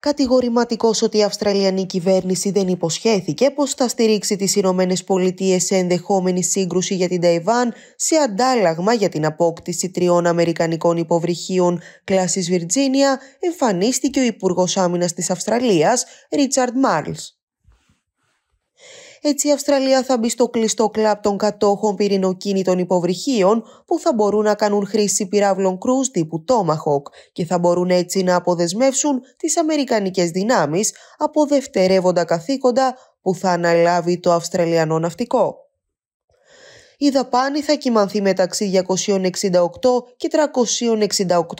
κατηγορηματικός ότι η Αυστραλιανή κυβέρνηση δεν υποσχέθηκε πως θα στηρίξει τις Ηνωμένες Πολιτείες σε ενδεχόμενη σύγκρουση για την Ταϊβάν σε αντάλλαγμα για την απόκτηση τριών Αμερικανικών υποβρυχίων κλάσης Βιρτζίνια, εμφανίστηκε ο Υπουργός Άμυνας της Αυστραλίας, Ρίτσαρντ Μάρλς. Έτσι η Αυστραλία θα μπει στο κλειστό κλαπ των κατόχων πυρηνοκίνητων υποβρυχίων που θα μπορούν να κάνουν χρήση πυράβλων κρούς τύπου Tomahawk και θα μπορούν έτσι να αποδεσμεύσουν τις αμερικανικές δυνάμεις από δευτερεύοντα καθήκοντα που θα αναλάβει το Αυστραλιανό ναυτικό. Η δαπάνη θα κοιμανθεί μεταξύ 268 και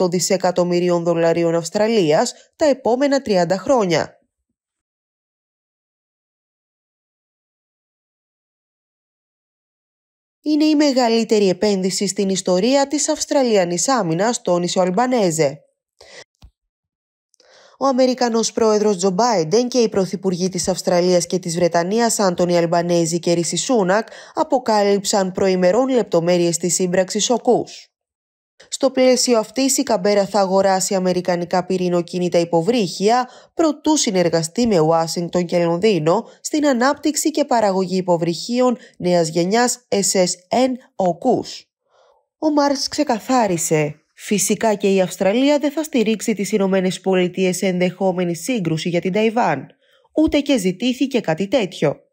368 δισεκατομμυρίων δολαρίων Αυστραλίας τα επόμενα 30 χρόνια. είναι η μεγαλύτερη επένδυση στην ιστορία της Αυστραλιανής άμυνας, τόνισε ο Αλμπανέζε. Ο Αμερικανός πρόεδρος Τζο Μπάιντεν και οι πρωθυπουργοί της Αυστραλίας και της Βρετανίας Άντωνι Αλμπανέζη και Σούνακ, αποκάλυψαν προημερών λεπτομέρειες της σύμπραξης οκούς. Στο πλαίσιο αυτής, η Καμπέρα θα αγοράσει αμερικανικά πυρηνοκίνητα υποβρύχια, προτού συνεργαστεί με Ουάσιγκτον και Λονδίνο στην ανάπτυξη και παραγωγή υποβρυχίων νέας γενιάς SSN ΟΚΟΥΣ. Ο Μάρς ξεκαθάρισε Φυσικά και η Αυστραλία δεν θα στηρίξει τις Ηνωμένες Πολιτείες σε ενδεχόμενη σύγκρουση για την Ταϊβάν. Ούτε και ζητήθηκε κάτι τέτοιο.